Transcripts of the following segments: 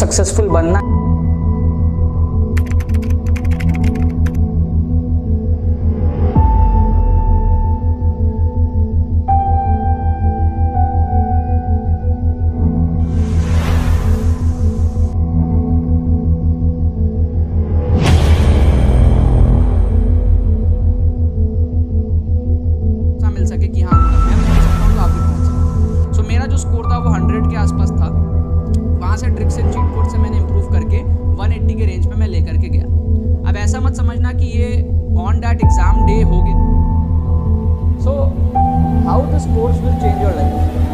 Successful बनना है समझना कि ये ऑन डैट एग्ज़ाम डे होगी so how this course will change your life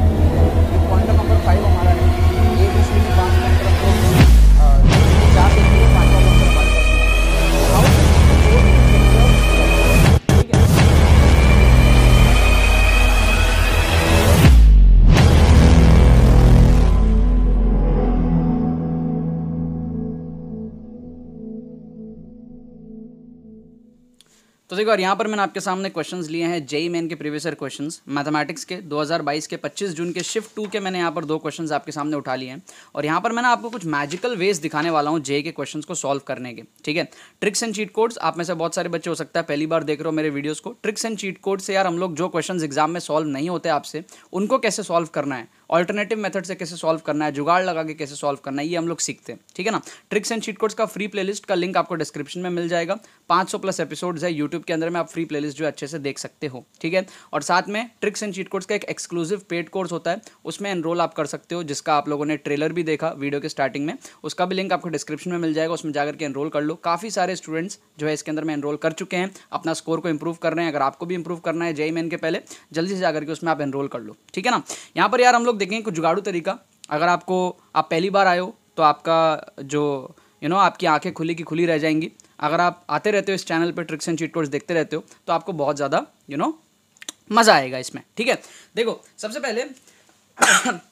तो देखो और यहाँ पर मैंने आपके सामने क्वेश्चंस लिए हैं जेई मेन e के प्रीवियस ईयर क्वेश्चंस मैथमेटिक्स के 2022 के 25 जून के शिफ्ट टू के मैंने यहाँ पर दो क्वेश्चंस आपके सामने उठा लिए हैं और यहाँ पर मैंने आपको कुछ मैजिकल वेज दिखाने वाला हूँ जेई e के क्वेश्चंस को सॉल्व करने के ठीक है ट्रिक्स एंड चीट कोड्स आप में से बहुत सारे बच्चे हो सकता है पहली बार देख रहे हो मेरे वीडियोज़ को ट्रिक्स एंड चीट कोड से यार हम लोग जो क्वेश्चन एग्जाम में सॉल्व नहीं होते आपसे उनको कैसे सॉल्व करना है ऑल्टरनेटिव मेथड से कैसे सॉल्व करना है जुगाड़ लगा के कैसे सॉल्व करना है ये हम लोग सीखते हैं ठीक है ना ट्रिक्स एंड शीट कोड्स का फ्री प्लेलिस्ट का लिंक आपको डिस्क्रिप्शन में मिल जाएगा 500 प्लस एपिसोड्स है यूट्यूब के अंदर में आप फ्री प्ले जो अच्छे से देख सकते हो ठीक है और साथ में ट्रिक्स एंड शीट कोड्स का एक एक्सक्लूसिव पेड कोर्स होता है उसमें एनरोल आप कर सकते हो जिसका आप लोगों ने ट्रेलर भी देखा वीडियो के स्टार्टिंग में उसका भी लिंक आपको डिस्क्रिप्शन में मिल जाएगा उसमें जाकर के एनरोल कर लो काफ़ी सारे स्टूडेंट्स जो है इसके अंदर में एनरोल कर चुके हैं अपना स्कोर को इंप्रूव कर रहे हैं अगर आपको भी इंप्रूव करना है जेई मेन के पहले जल्दी से जाकर के उसमें आप एनरोल कर लो ठीक है ना यहाँ पर यार हम लोग देखेंगे कुछ जुगाड़ू तरीका अगर आपको आप पहली बार आए हो तो आपका जो यू you नो know, आपकी आंखें खुली की खुली रह जाएंगी अगर आप आते रहते हो इस चैनल पर ट्रिक्स एंड चीट कोड्स देखते रहते हो तो आपको बहुत ज़्यादा यू नो मज़ा आएगा इसमें ठीक है देखो सबसे पहले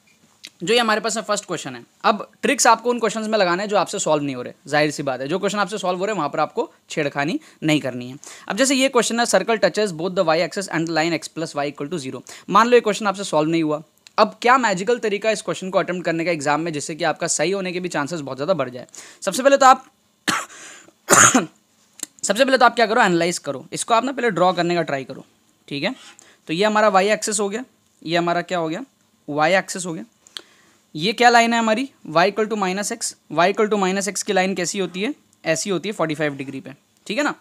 जो ये हमारे पास में फर्स्ट क्वेश्चन है अब ट्रिक्स आपको उन क्वेश्चंस में लगाना है जो आपसे सॉल्व नहीं हो रहे जाहिर सी बात है जो क्वेश्चन आपसे सॉल्व हो रहे हैं वहाँ पर आपको छेड़खानी नहीं करनी है अब जैसे ये क्वेश्चन है circle touches both the Y axis and the line X plus Y equal to zero मान लो ये क्वेश्चन आपसे सॉल्व नहीं हुआ अब क्या मैजिकल तरीका इस क्वेश्चन को अटैम्प्ट करने का एग्जाम में जिससे कि आपका सही होने के भी चांसेस बहुत ज़्यादा बढ़ जाए सबसे पहले तो आप सबसे पहले तो आप क्या करो एनालाइज करो इसको आप ना पहले ड्रॉ करने का ट्राई करो ठीक है तो ये हमारा वाई एक्सेस हो गया ये हमारा क्या हो गया वाई एक्सेस हो गया ये क्या लाइन है हमारी Y equal to minus X Y equal to minus X की लाइन कैसी होती है ऐसी होती है फोर्टी फाइव डिग्री पे ठीक है ना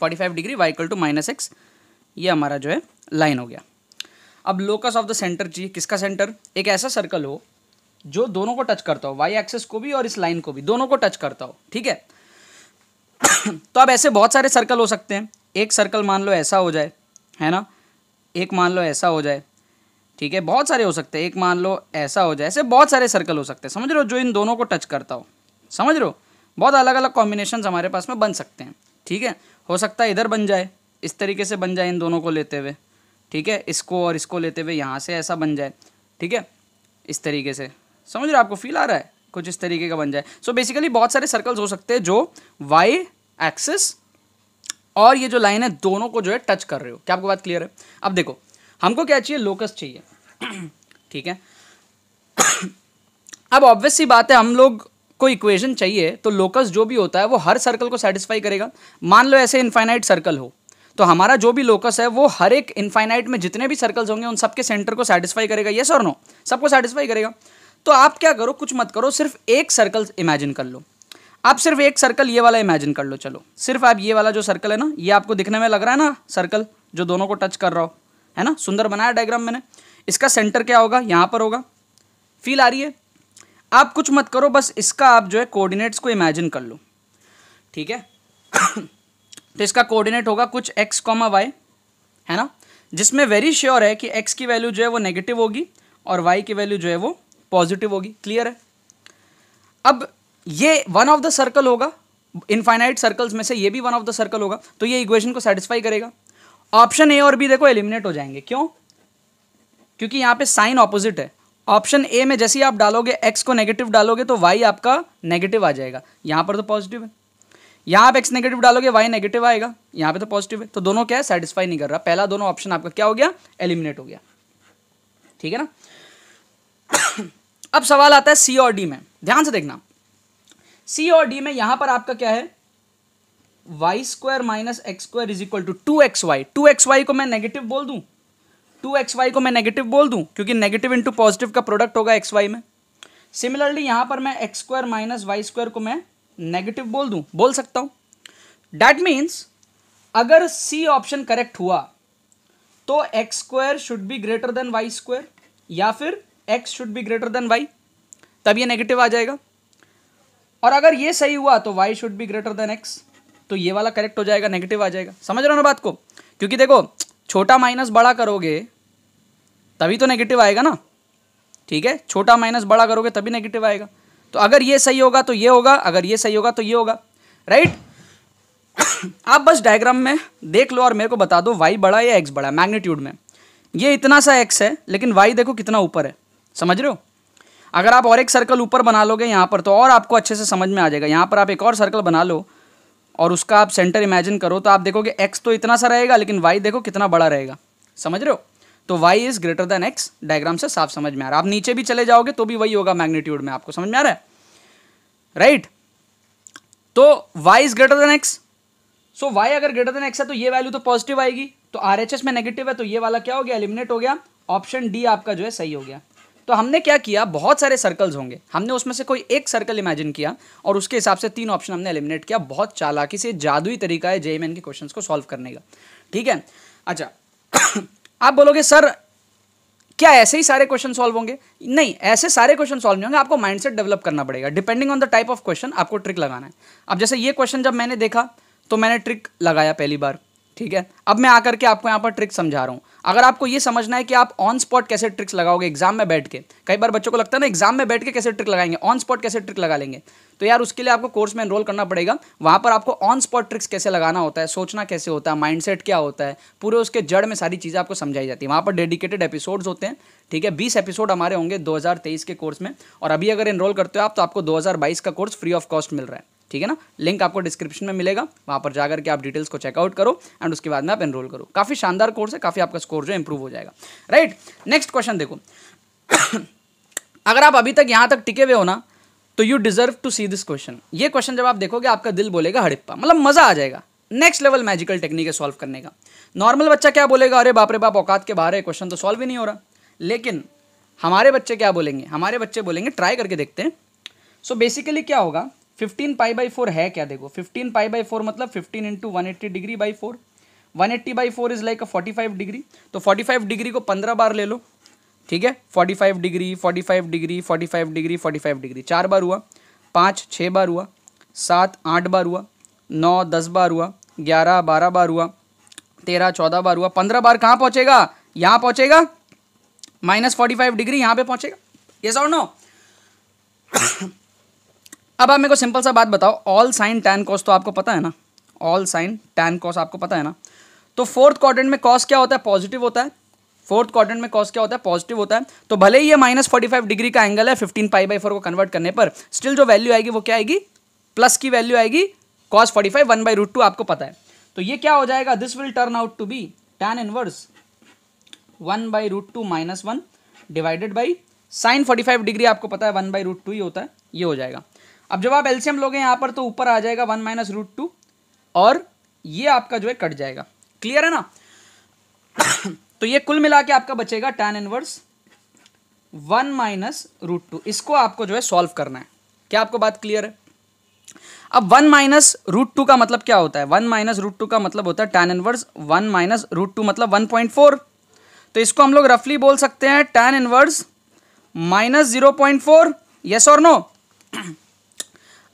forty five degree y equal to minus x ये हमारा जो है लाइन हो गया अब लोकस ऑफ द सेंटर चाहिए किसका सेंटर एक ऐसा सर्कल हो जो दोनों को टच करता हो वाई एक्सेस को भी और इस लाइन को भी दोनों को टच करता हो ठीक है तो अब ऐसे बहुत सारे सर्कल हो सकते हैं एक सर्कल मान लो ऐसा हो जाए है ना एक मान लो ऐसा हो जाए ठीक है बहुत सारे हो सकते हैं एक मान लो ऐसा हो जाए ऐसे बहुत सारे सर्कल हो सकते हैं समझ रहे हो जो इन दोनों को टच करता हो समझ रहे हो बहुत अलग अलग कॉम्बिनेशन हमारे पास में बन सकते हैं ठीक है हो सकता है इधर बन जाए इस तरीके से बन जाए इन दोनों को लेते हुए ठीक है इसको और इसको लेते हुए यहाँ से ऐसा बन जाए ठीक है इस तरीके से समझ रहे आपको फील आ रहा है कुछ इस तरीके का बन जाए सो so बेसिकली बहुत सारे सर्कल्स हो सकते हैं जो वाई एक्सिस और ये जो लाइन है दोनों को जो है टच कर रहे हो क्या आपको बात क्लियर है अब देखो हमको क्या चाहिए लोकस चाहिए ठीक है अब ऑब्वियस सी बात है हम लोग को इक्वेशन चाहिए तो लोकस जो भी होता है वो हर सर्कल को सेटिस्फाई करेगा मान लो ऐसे इनफाइनाइट सर्कल हो तो हमारा जो भी लोकस है वो हर एक इन्फाइनाइट में जितने भी सर्कल्स होंगे उन सबके सेंटर को सेटिस्फाई करेगा येस और नो सबको सेटिस्फाई करेगा तो आप क्या करो कुछ मत करो सिर्फ एक सर्कल इमेजिन कर लो आप सिर्फ एक सर्कल ये वाला इमेजिन कर लो चलो सिर्फ आप ये वाला जो सर्कल है ना ये आपको दिखने में लग रहा है ना सर्कल जो दोनों को टच कर रहा हो है ना सुंदर बनाया डायग्राम मैंने इसका सेंटर क्या होगा यहाँ पर होगा फील आ रही है आप कुछ मत करो बस इसका आप जो है कोऑर्डिनेट्स को इमेजिन कर लो ठीक है तो इसका कोऑर्डिनेट होगा कुछ एक्स कॉमा वाई है ना जिसमें वेरी श्योर sure है कि एक्स की वैल्यू जो है वो नेगेटिव होगी और वाई की वैल्यू जो है वो पॉजिटिव होगी क्लियर है अब ये वन ऑफ द सर्कल होगा इनफाइनाइट सर्कल्स में से ये भी वन ऑफ द सर्कल होगा तो ये इक्वेशन को सेटिस्फाई करेगा ऑप्शन ए और बी देखो एलिमिनेट हो जाएंगे क्यों क्योंकि यहाँ पे साइन ऑपोजिट है ऑप्शन ए में जैसे ही आप डालोगे एक्स को नेगेटिव डालोगे तो वाई आपका नेगेटिव आ जाएगा यहाँ पर तो पॉजिटिव है यहाँ आप एक्स नेगेटिव डालोगे वाई नेगेटिव आएगा यहाँ पे तो पॉजिटिव है तो दोनों क्या है सेटिस्फाई नहीं कर रहा पहला दोनों ऑप्शन आपका क्या हो गया एलिमिनेट हो गया ठीक है ना अब सवाल आता है सी और डी में ध्यान से देखना सी और डी में यहां पर आपका क्या है y square minus x square is equal to two x y two x y को मैं नेगेटिव बोल दूं टू एक्स वाई को मैं नेगेटिव बोल दूं क्योंकि नेगेटिव इंटू पॉजिटिव का प्रोडक्ट होगा एक्स वाई में सिमिलरली यहां पर मैं x square minus y square को मैं नेगेटिव बोल दूं बोल सकता हूं डैट मीन्स अगर सी ऑप्शन करेक्ट हुआ तो x square should be greater than y square या फिर x should be greater than y तब ये नेगेटिव आ जाएगा और अगर ये सही हुआ तो y should be greater than x तो ये वाला करेक्ट हो जाएगा नेगेटिव आ जाएगा समझ रहे हो ना बात को क्योंकि देखो छोटा माइनस बड़ा करोगे तभी तो नेगेटिव आएगा ना ठीक है छोटा माइनस बड़ा करोगे तभी नेगेटिव आएगा तो अगर ये सही होगा तो ये होगा अगर ये सही होगा तो ये होगा राइट आप बस डायग्राम में देख लो और मेरे को बता दो वाई बड़ा या एक्स बड़ा मैग्नीट्यूड में ये इतना सा एक्स है लेकिन वाई देखो कितना ऊपर है समझ रहे हो अगर आप और एक सर्कल ऊपर बना लोगे यहाँ पर तो और आपको अच्छे से समझ में आ जाएगा यहाँ पर आप एक और सर्कल बना लो और उसका आप सेंटर इमेजिन करो तो आप देखोगे एक्स तो इतना सा रहेगा लेकिन वाई देखो कितना बड़ा रहेगा समझ रहे हो तो y is greater than x diagram से साफ समझ में आ रहा है आप नीचे भी चले जाओगे तो भी वही होगा मैग्नीट्यूड में आपको समझ में आ रहा है राइट right? तो y is greater than x so so, y अगर ग्रेटर देन x है तो ये वैल्यू तो पॉजिटिव आएगी तो आर में नेगेटिव है तो ये वाला क्या हो गया एलिमिनेट हो गया ऑप्शन डी आपका जो है सही हो गया तो हमने क्या किया बहुत सारे सर्कल्स होंगे हमने उसमें से कोई एक सर्कल इमेजिन किया और उसके हिसाब से तीन ऑप्शन हमने एलिमिनेट किया बहुत चालाकी से जादुई तरीका है जेएमएन के क्वेश्चंस को सॉल्व करने का ठीक है अच्छा आप बोलोगे सर क्या ऐसे ही सारे क्वेश्चन सॉल्व होंगे नहीं ऐसे सारे क्वेश्चन सॉल्व नहीं होंगे आपको माइंडसेट डेवलप करना पड़ेगा depending on the type of question आपको ट्रिक लगाना है अब जैसे ये क्वेश्चन जब मैंने देखा तो मैंने ट्रिक लगाया पहली बार ठीक है अब मैं आकर के आपको यहाँ पर ट्रिक समझा रहा हूँ अगर आपको ये समझना है कि आप ऑन स्पॉट कैसे ट्रिक्स लगाओगे एग्जाम में बैठ के कई बार बच्चों को लगता है ना एग्जाम में बैठ के कैसे ट्रिक लगाएंगे ऑन स्पॉट कैसे ट्रिक लगा लेंगे तो यार उसके लिए आपको कोर्स में एनरोल करना पड़ेगा वहाँ पर आपको ऑन स्पॉट ट्रिक्स कैसे लगाना होता है सोचना कैसे होता है माइंड क्या होता है पूरे उसके जड़ में सारी चीज़ें आपको समझाई जाती है वहाँ पर डेडिकेटेड एपिसोड्स होते हैं ठीक है बीस एपिसोड हमारे होंगे दो के कोर्स में और अभी अगर एनरोल करते हो आप तो आपको दो का कोर्स फ्री ऑफ कॉस्ट मिल रहा है ठीक है ना लिंक आपको डिस्क्रिप्शन में मिलेगा वहाँ पर जाकर के आप डिटेल्स को चेकआउट करो एंड उसके बाद में आप एनरोल करो काफ़ी शानदार कोर्स है काफ़ी आपका स्कोर जो इंप्रूव हो जाएगा राइट नेक्स्ट क्वेश्चन देखो अगर आप अभी तक यहाँ तक टिके हुए हो ना तो you deserve to see this question ये क्वेश्चन जब आप देखोगे आपका दिल बोलेगा हड़प्पा मतलब मज़ा आ जाएगा नेक्स्ट लेवल मैजिकल टेक्निक है सॉल्व करने का नॉर्मल बच्चा क्या बोलेगा अरे बाप रे बाप औकात के बाहर है क्वेश्चन तो सॉल्व ही नहीं हो रहा लेकिन हमारे बच्चे क्या बोलेंगे हमारे बच्चे बोलेंगे ट्राई करके देखते हैं सो so बेसिकली क्या होगा फिफ्टीन पाई बाई फोर है क्या देखो फिफ्टीन पाई बाई फोर मतलब fifteen into one eighty degree by four one eighty by four is like forty five degree तो फोर्टी फाइव डिग्री को पंद्रह बार ले लो ठीक है forty five degree forty five degree forty five degree forty five degree चार बार हुआ पाँच छः बार हुआ सात आठ बार हुआ नौ दस बार हुआ ग्यारह बारह बार हुआ तेरह चौदह बार हुआ पंद्रह बार कहाँ पहुँचेगा यहाँ पहुँचेगा माइनस फोर्टी फाइव डिग्री यहाँ पे पहुँचेगा ये सौ नो अब आप मेरे को सिंपल सा बात बताओ ऑल साइन टैन कॉस तो आपको पता है ना ऑल साइन टैन कॉस आपको पता है ना तो फोर्थ क्वार्टर में कॉस क्या होता है पॉजिटिव होता है फोर्थ क्वार्टर में कॉस क्या होता है पॉजिटिव होता है तो भले ही ये माइनस फोर्टी फाइव डिग्री का एंगल है फिफ्टीन पाई बाई फोर को कन्वर्ट करने पर स्टिल जो वैल्यू आएगी वो क्या आएगी प्लस की वैल्यू आएगी cos forty five one by root two आपको पता है तो ये क्या हो जाएगा this will turn out to be tan inverse one by root two minus one divided by sine forty five degree आपको पता है वन बाई रूट टू ही होता है ये हो जाएगा अब जब आप एल्शियम लोगे यहाँ पर तो ऊपर आ जाएगा वन माइनस रूट टू और ये आपका जो है कट जाएगा क्लियर है ना तो ये कुल मिला के आपका बचेगा tan inverse one minus root two इसको आपको जो है सॉल्व करना है क्या आपको बात क्लियर है अब वन माइनस रूट टू का मतलब क्या होता है वन माइनस रूट टू का मतलब होता है tan inverse one minus root two मतलब वन पॉइंट फोर तो इसको हम लोग रफली बोल सकते हैं tan inverse minus zero point four yes और नो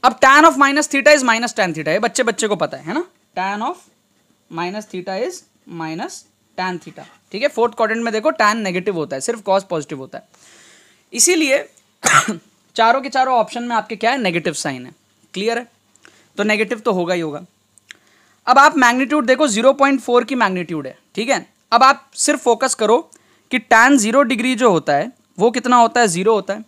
अब tan of minus theta is minus tan theta है बच्चे बच्चे को पता है है ना tan of minus theta is minus tan theta ठीक है फोर्थ क्वार्टेंट में देखो tan नेगेटिव होता है सिर्फ कॉस पॉजिटिव होता है इसीलिए चारों के चारों ऑप्शन में आपके क्या है नेगेटिव साइन है क्लियर है तो नेगेटिव तो होगा ही होगा अब आप मैग्नीट्यूड देखो 0.4 की मैग्नीट्यूड है ठीक है अब आप सिर्फ फोकस करो कि tan जीरो डिग्री जो होता है वो कितना होता है जीरो होता है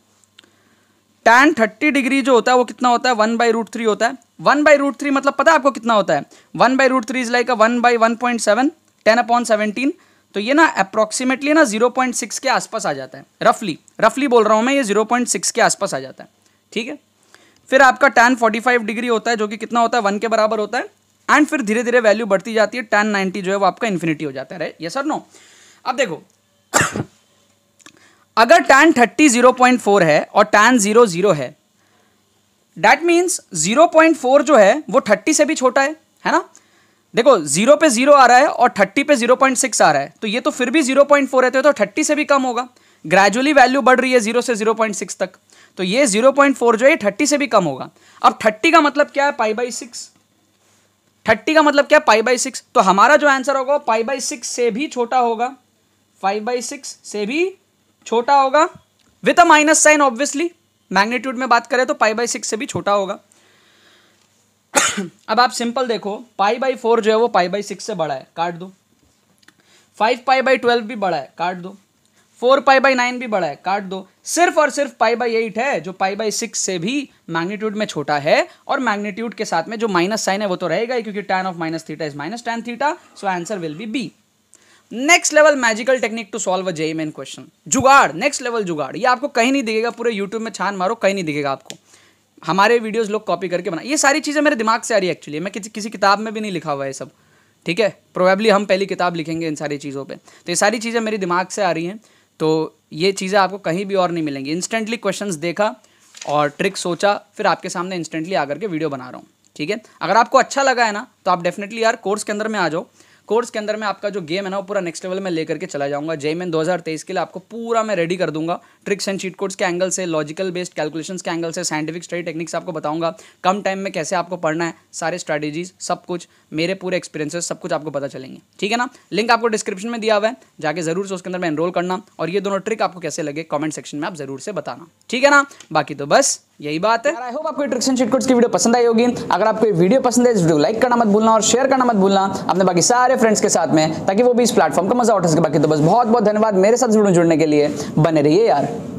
tan थर्टी डिग्री जो होता है वो कितना होता है वन बाई रूट थ्री होता है वन बाई रूट थ्री मतलब पता है आपको कितना होता है one by root three is like one by one point seven ten upon seventeen तो ये ना अप्रोक्सीमेटली ना जीरो पॉइंट सिक्स के आसपास आ जाता है रफली रफली बोल रहा हूँ मैं ये जीरो पॉइंट सिक्स के आसपास आ जाता है ठीक है फिर आपका टेन फोर्टी फाइव डिग्री होता है जो कि कितना होता है वन के बराबर होता है एंड फिर धीरे धीरे वैल्यू बढ़ती जाती है टेन नाइनटी जो है वो आपका इन्फिनिटी हो जाता है ये सर नो अब देखो अगर tan thirty zero point four है और टैन जीरो जीरो है that means zero point four जो है वो थर्टी से भी छोटा है है ना देखो जीरो पे जीरो आ रहा है और थर्टी पे जीरो पॉइंट सिक्स आ रहा है तो ये तो फिर भी जीरो पॉइंट फोर है तो थर्टी से भी कम होगा ग्रेजुअली वैल्यू बढ़ रही है जीरो से जीरो पॉइंट सिक्स तक तो ये जीरो पॉइंट फोर जो है थर्टी से भी कम होगा अब थर्टी का मतलब क्या है पाई बाई सिक्स थर्टी का मतलब क्या है पाई बाई सिक्स तो हमारा जो आंसर होगा पाई बाई सिक्स से भी छोटा होगा फाइव बाई सिक्स से भी छोटा होगा with a minus sign obviously magnitude में बात करें तो पाई बाई सिक्स से भी छोटा होगा अब आप सिंपल देखो पाई बाई फोर जो है वो पाई बाई सिक्स से बड़ा है काट दो फाइव पाई बाई ट्वेल्व भी बड़ा है काट दो फोर पाई बाई नाइन भी बड़ा है काट दो सिर्फ और सिर्फ पाई बाई एट है जो पाई बाई सिक्स से भी मैग्नीट्यूड में छोटा है और मैग्नीट्यूड के साथ में जो माइनस साइन है वो तो रहेगा ही क्योंकि tan of minus theta is minus tan theta so answer will be B next level magical technique to solve a JEE Main question जुगाड़ नेक्स्ट लेवल जुगाड़ ये आपको कहीं नहीं दिखेगा पूरे यूट्यूब में छान मारो कहीं नहीं दिखेगा आपको हमारे वीडियोस लोग कॉपी करके बना ये सारी चीज़ें मेरे दिमाग से आ रही है एक्चुअली मैं किसी किसी किताब में भी नहीं लिखा हुआ है सब ठीक है प्रोबेबली हम पहली किताब लिखेंगे इन सारी चीज़ों पर तो ये सारी चीज़ें मेरे दिमाग से आ रही हैं तो ये चीज़ें आपको कहीं भी और नहीं मिलेंगी इंस्टेंटली क्वेश्चन देखा और ट्रिक सोचा फिर आपके सामने इंस्टेंटली आकर के वीडियो बना रहा हूँ ठीक है अगर आपको अच्छा लगा है ना तो आप डेफिनेटली यार कोर्स के अंदर में आ जाओ कोर्स के अंदर मैं आपका जो गेम है ना वो पूरा नेक्स्ट लेवल में लेकर के चला जाऊंगा जे मैन दो के लिए आपको पूरा मैं रेडी कर दूंगा ट्रिक्स एंड चीट कोड्स के एंगल से लॉजिकल बेस्ड कैलकुलेशन के एंगल से साइंटिफिक स्टडी टेक्निक्स आपको बताऊंगा कम टाइम में कैसे आपको पढ़ना है सारे स्ट्रेटेजीज सब कुछ मेरे पूरे एक्सपीरियंसेस सब कुछ आपको पता चलेंगे ठीक है ना लिंक आपको डिस्क्रिप्शन में दिया हुआ है जाके जरूर से उसके अंदर मैं एनरोल करना और ये दोनों ट्रिक आपको कैसे लगे कॉमेंट सेक्शन में आप जरूर से बताना ठीक है ना बाकी तो बस यही बात है आई होप आपको ट्रिक्शन चिटकोट्स की वीडियो पसंद आई होगी अगर आपको ये वीडियो पसंद है इस वीडियो लाइक करना मत भूलना और शेयर करना मत भूलना अपने बाकी सारे फ्रेंड्स के साथ में ताकि वो भी इस प्लेटफॉर्म का मजा उठा सके बाकी तो बस बहुत बहुत धन्यवाद मेरे साथ जुड़ने के लिए बने रहिए यार